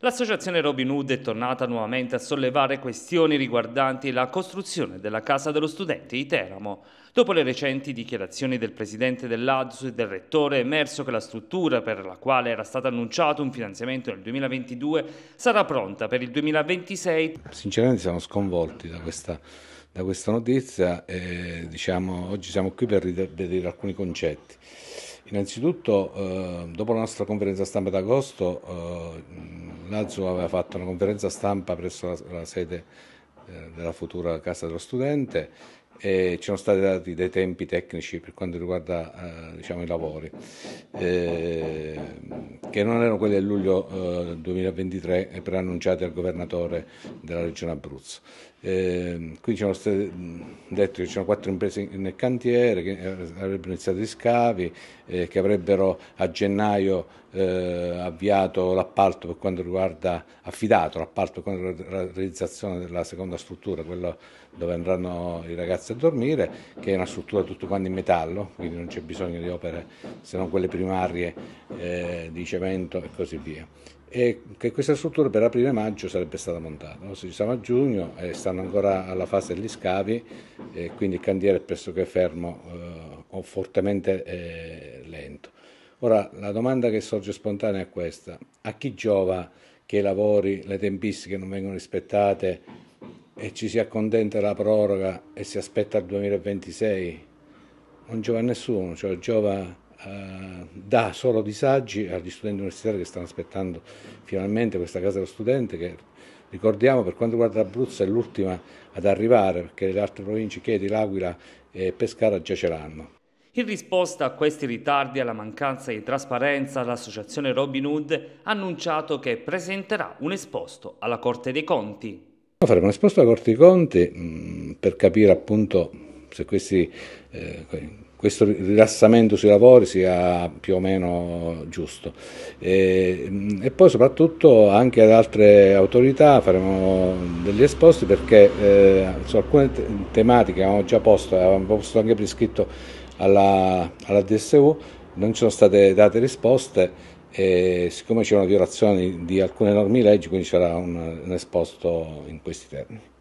L'associazione Robin Hood è tornata nuovamente a sollevare questioni riguardanti la costruzione della Casa dello Studente di Teramo. Dopo le recenti dichiarazioni del presidente dell'ADSU e del rettore è emerso che la struttura per la quale era stato annunciato un finanziamento nel 2022 sarà pronta per il 2026. Sinceramente siamo sconvolti da questa, da questa notizia e diciamo, oggi siamo qui per rivedere alcuni concetti. Innanzitutto, eh, dopo la nostra conferenza stampa d'agosto, eh, L'Azzo aveva fatto una conferenza stampa presso la, la sede eh, della futura Casa dello Studente e ci sono stati dati dei tempi tecnici per quanto riguarda eh, diciamo, i lavori, eh, che non erano quelli del luglio 2023 eh, preannunciati al governatore della regione Abruzzo. Ehm, qui ci hanno detto che c'erano quattro imprese nel cantiere che eh, avrebbero iniziato gli scavi, eh, che avrebbero a gennaio eh, avviato l'appalto per quanto riguarda, affidato l'appalto per quanto riguarda la realizzazione della seconda struttura, quella dove andranno i ragazzi a dormire, che è una struttura tutto quanto in metallo, quindi non c'è bisogno di opere se non quelle primarie eh, di cemento e così via. E che questa struttura per aprile-maggio sarebbe stata montata. No? siamo a giugno e stanno ancora alla fase degli scavi, eh, quindi il cantiere è pressoché fermo eh, o fortemente eh, lento. Ora, la domanda che sorge spontanea è questa. A chi giova che i lavori, le tempistiche non vengono rispettate e ci si accontenta la proroga e si aspetta il 2026? Non giova a nessuno, cioè giova eh, dà solo disagi agli studenti universitari che stanno aspettando finalmente questa casa dello studente che ricordiamo per quanto riguarda l'Abruzzo è l'ultima ad arrivare perché le altre province Chieti, L'Aquila e Pescara già ce l'hanno. In risposta a questi ritardi e alla mancanza di trasparenza, l'associazione Robin Hood ha annunciato che presenterà un esposto alla Corte dei Conti. Faremo un esposto alla Corte dei Conti mm, per capire appunto se questi, eh, questo rilassamento sui lavori sia più o meno giusto. E, mm, e, poi soprattutto anche ad altre autorità faremo degli esposti perché eh, su alcune tematiche avevamo già posto, avevamo posto anche per iscritto alla, alla DSU, non ci sono state date risposte e siccome una violazione di alcune norme di legge, quindi c'era un, un esposto in questi termini.